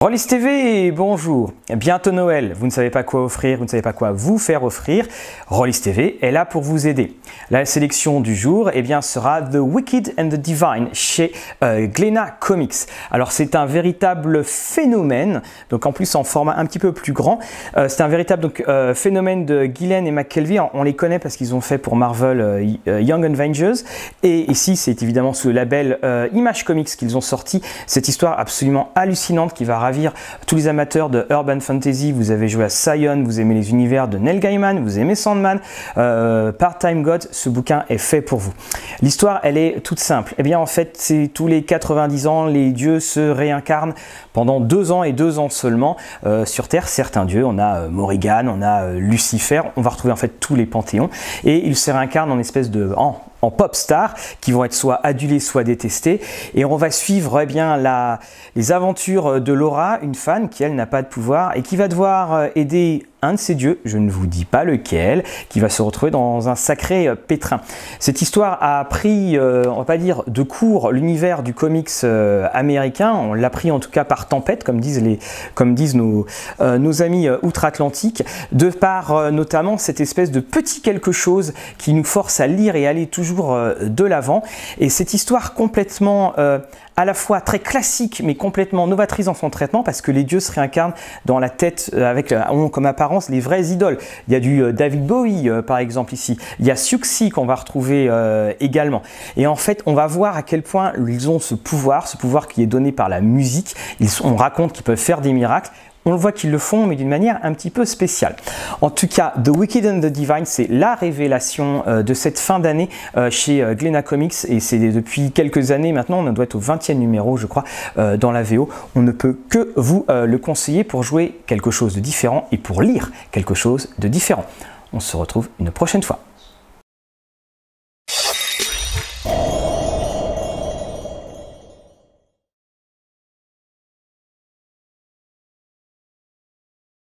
Rollis TV, bonjour. Bientôt Noël, vous ne savez pas quoi offrir, vous ne savez pas quoi vous faire offrir. Rollis TV est là pour vous aider. La sélection du jour eh bien, sera The Wicked and the Divine chez euh, Glena Comics. Alors c'est un véritable phénomène, donc en plus en format un petit peu plus grand. Euh, c'est un véritable donc, euh, phénomène de Gillen et McKelvey. On, les connaît parce qu'ils ont fait pour Marvel Young Avengers. Et ici c'est évidemment sous le label Image Comics qu'ils ont sorti cette histoire absolument hallucinante qui va tous les amateurs de Urban Fantasy. Vous avez joué à Scion, vous aimez les univers de Neil Gaiman, vous aimez Sandman, euh, Part-Time God, ce bouquin est fait pour vous. L'histoire, elle est toute simple. et eh bien, en fait, c'est tous les 90 ans, les dieux se réincarnent pendant deux ans et deux ans seulement euh, sur Terre. Certains dieux, on a euh, Morrigan, on a euh, Lucifer, on va retrouver en fait tous les panthéons et ils se réincarnent en espèce de, en, en pop star qui vont être soit adulés soit détestés et on va suivre eh bien la, les aventures de Laura une fan qui elle n'a pas de pouvoir et qui va devoir euh, aider un de ces dieux, je ne vous dis pas lequel, qui va se retrouver dans un sacré euh, pétrin. Cette histoire a pris, euh, on va pas dire de court, l'univers du comics euh, américain, on l'a pris en tout cas par tempête, comme disent, les, comme disent nos, nos amis outre-Atlantique, de par notamment cette espèce de petit quelque chose qui nous force à lire et aller toujours de l'avant. Et cette histoire complètement à la fois très classique mais complètement novatrice en son traitement parce que les dieux se réincarnent dans la tête euh, avec euh, ont comme apparence les vraies idoles. Il y a du euh, David Bowie par exemple ici, il y a Suxi qu'on va retrouver également. Et en fait, on va voir à quel point ils ont ce pouvoir, ce pouvoir qui est donné par la musique. on raconte qu'ils peuvent faire des miracles on le voit qu'ils le font, mais d'une manière un petit peu spéciale. En tout cas, The Wicked and the Divine, c'est la révélation euh, de cette fin d'année euh, chez euh, Glena Comics, et c'est depuis quelques années maintenant, on doit être au 20e numéro, je crois, dans la VO. On ne peut que vous le conseiller pour jouer quelque chose de différent et pour lire quelque chose de différent. On se retrouve une prochaine fois.